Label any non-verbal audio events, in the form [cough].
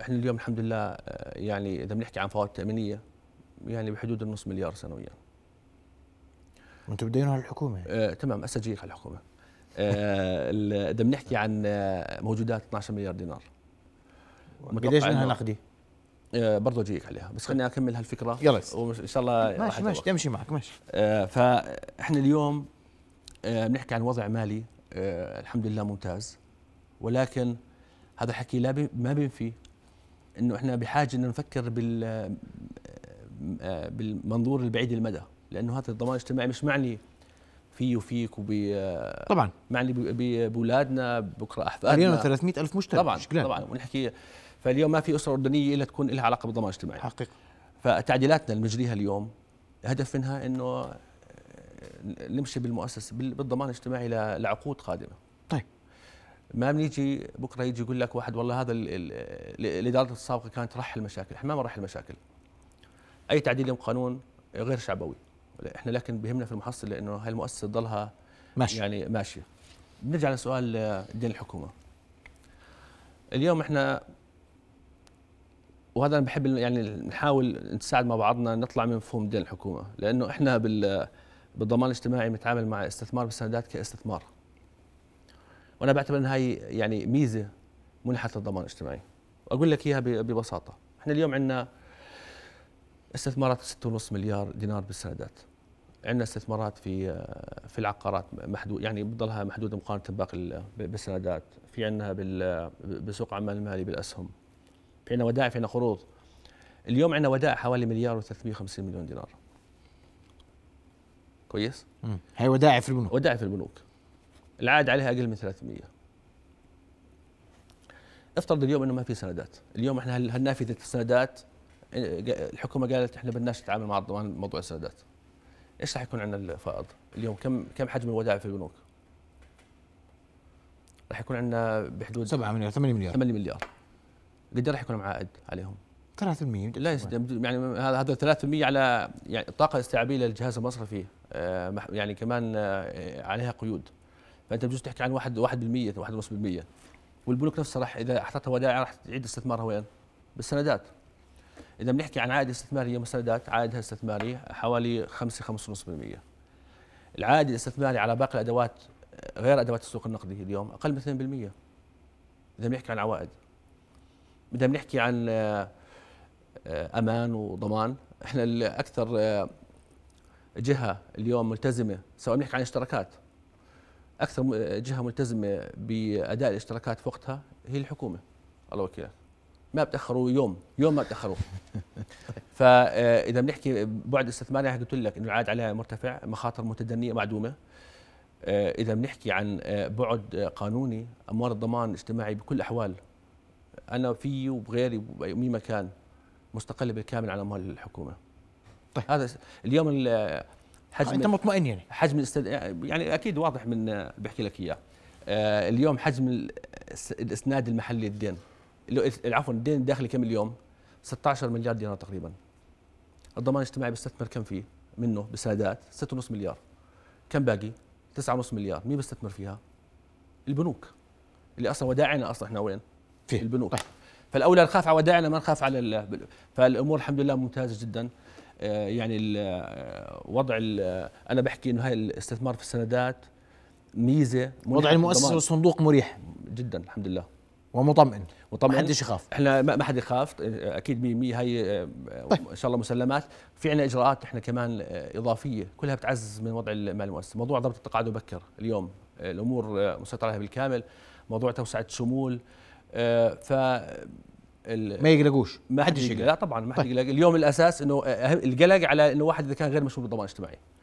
احنا اليوم الحمد لله آه، يعني اذا بنحكي عن فوائد تامينيه يعني بحدود النص مليار سنويا وانتم بدينوا على الحكومه آه تمام اسجيل على الحكومه آه، اذا آه بنحكي عن آه، موجودات 12 مليار دينار قديش منها نقدي؟ آه برضه اجيك عليها بس خليني اكمل هالفكره يلا وان شاء الله ماشي ماشي تمشي معك ماشي آه فاحنا اليوم آه بنحكي عن وضع مالي آه الحمد لله ممتاز ولكن هذا الحكي لا ما بينفي انه احنا بحاجه ان نفكر بال آه، بالمنظور البعيد المدى لانه هذا الضمان الاجتماعي مش معني فيه وفيك وب آه، طبعا معني باولادنا بكره احفادنا 300 الف مشترك طبعا شكلان. طبعا ونحكي فاليوم ما في اسره اردنيه الا تكون لها علاقه بالضمان الاجتماعي حقيقه فتعديلاتنا اللي بنجريها اليوم الهدف منها انه آه، نمشي بالمؤسسه بالضمان الاجتماعي لعقود قادمه ما بنيجي بكره يجي يقول لك واحد والله هذا الاداره السابقه كانت ترحل مشاكل، احنا ما بنرحل مشاكل. اي تعديل يوم قانون غير شعبوي، احنا لكن بهمنا في المحصله انه هاي المؤسسه تضلها ماشي. يعني ماشيه. بنرجع لسؤال دين الحكومه. اليوم احنا وهذا انا بحب يعني نحاول نساعد مع بعضنا نطلع من مفهوم دين الحكومه، لانه احنا بال بالضمان الاجتماعي بنتعامل مع استثمار بالسندات كاستثمار. وانا بعتبر ان هاي يعني ميزه منحه الضمان الاجتماعي واقول لك اياها ببساطه احنا اليوم عندنا استثمارات 6.5 مليار دينار بالسندات عندنا استثمارات في في العقارات محدود يعني بتضلها محدوده مقارنه باقي بالسندات في عندنا بسوق عمان المالي بالاسهم في عندنا ودائع في عندنا قروض اليوم عندنا ودائع حوالي مليار و350 مليون دينار كويس؟ هاي ودائع في البنوك ودائع في البنوك العائد عليها اقل من 300 افترض اليوم انه ما في سندات اليوم احنا هالنافذه السندات الحكومه قالت احنا بدناش نتعامل مع الضمان موضوع السندات ايش راح يكون عندنا الفائض اليوم كم كم حجم الودائع في البنوك راح يكون عندنا بحدود 7 مليار 8 مليار 8 مليار قد إيه راح يكون عائد عليهم 3% لا يعني هذا 3% على يعني الطاقه الاستيعابيه للجهاز المصرفي آه، يعني كمان آه، عليها قيود فانت بجوز تحكي عن 1 1% 1.5% والبنوك نفسها راح اذا اعطتها ودائع راح تعيد استثمارها وين؟ بالسندات اذا بنحكي عن عائد استثماري السندات عائدها استثماري حوالي 5 5.5% العائد الاستثماري على باقي الادوات غير ادوات السوق النقدي اليوم اقل من 2% اذا بنحكي عن عوائد اذا بنحكي عن آه، امان وضمان احنا الاكثر آه، جهه اليوم ملتزمه سواء بنحكي عن اشتراكات اكثر جهه ملتزمه باداء الاشتراكات في وقتها هي الحكومه الله وكيلك ما بتاخروا يوم يوم ما بتاخروا [laughs] فاذا آه، بنحكي بعد استثماري قلت لك انه العائد عليها مرتفع مخاطر متدنيه معدومه آه، اذا بنحكي عن آه، بعد قانوني اموال الضمان الاجتماعي بكل الاحوال انا في وبغيري وباي مكان مستقله بالكامل عن اموال الحكومه طيب. هذا اليوم حجم انت مطمئن يعني حجم الاستد... يعني اكيد واضح من بحكي لك اياه آه، اليوم حجم الاسناد المحلي للدين عفوا الدين الداخلي كم اليوم 16 مليار دينار تقريبا الضمان الاجتماعي بيستثمر كم فيه منه بسادات 6.5 مليار كم باقي 9.5 مليار مين بيستثمر فيها البنوك اللي اصلا ودائعنا اصلا احنا وين في البنوك طيب. فالاولى نخاف على ودائعنا ما نخاف على فالامور الحمد لله ممتازه جدا آه، يعني آه، وضع آه، انا بحكي انه هاي الاستثمار في السندات ميزه وضع المؤسسه والصندوق مريح جدا الحمد لله ومطمئن مطمئن ما حدش يخاف احنا ما حد يخاف اكيد 100 هي طيب. ان شاء الله مسلمات في عنا اجراءات احنا كمان اضافيه كلها بتعزز من وضع المال المؤسسه موضوع ضبط التقاعد المبكر اليوم الامور مسيطر عليها بالكامل موضوع توسعه شمول ف ما يقلقوش ما حدش يقلق لا طبعا ما حد يقلق اليوم الاساس انه القلق على انه واحد اذا كان غير مشمول بالضمان الاجتماعي